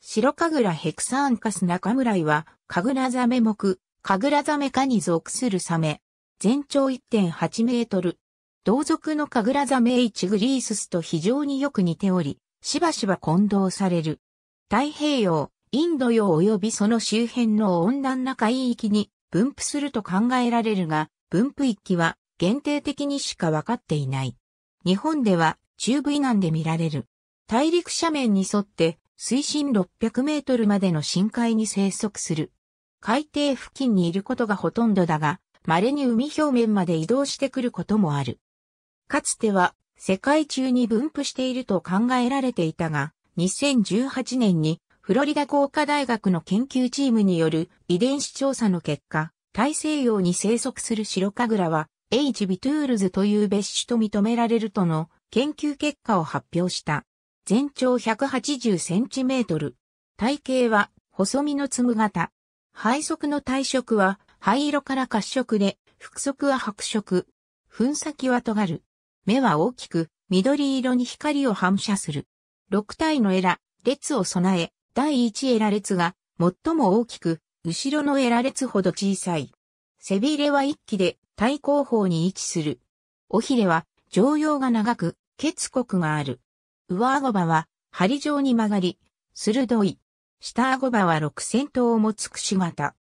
白神楽ヘクサアンカス中村井は、神楽ザメ目、神楽ザメ科に属するサメ。全長1.8メートル。同族の神楽ザメイチグリーススと非常によく似ており、しばしば混同される。太平洋、インド洋及びその周辺の温暖な海域に分布すると考えられるが、分布域は限定的にしか分かっていない。日本では中部以南で見られる。大陸斜面に沿って水深600メートルまでの深海に生息する。海底付近にいることがほとんどだが、稀に海表面まで移動してくることもある。かつては世界中に分布していると考えられていたが、2018年にフロリダ工科大学の研究チームによる遺伝子調査の結果、大西洋に生息するシロカグラは H. ビトゥールズという別種と認められるとの研究結果を発表した。全長180センチメートル。体型は細身の粒型。配色の体色は灰色から褐色で、腹側は白色。粉先は尖る。目は大きく、緑色に光を反射する。6体のエラ、列を備え、第1エラ列が最も大きく、後ろのエラ列ほど小さい。背びれは1気で対抗方に位置する。尾ひれは常用が長く、結骨がある。上顎歯は針状に曲がり、鋭い。下顎場は六千頭を持つくし形。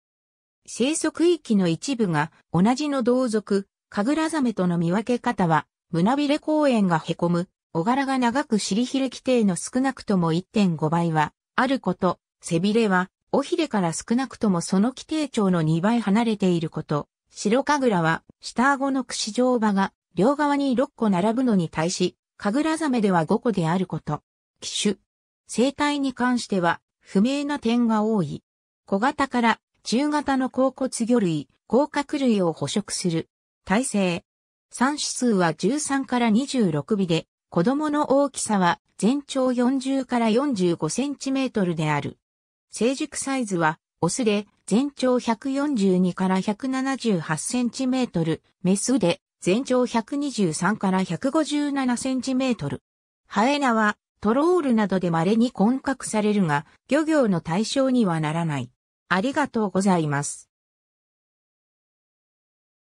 生息域の一部が同じの同族、カグラザメとの見分け方は、胸びれ公園が凹む、小柄が長く尻ひれ規定の少なくとも1.5倍は、あること、背びれは、尾ひれから少なくともその規定長の2倍離れていること、白カグラは、下顎の串状場が、両側に6個並ぶのに対し、カグラザメでは5個であること。機種。生態に関しては、不明な点が多い。小型から中型の甲骨魚類、甲殻類を捕食する。体制。産子数は13から26尾で、子供の大きさは全長40から45センチメートルである。成熟サイズは、オスで全長142から178センチメートル、メスで全長123から157センチメートル。ハエナはトロールなどで稀に混獲されるが、漁業の対象にはならない。ありがとうございます。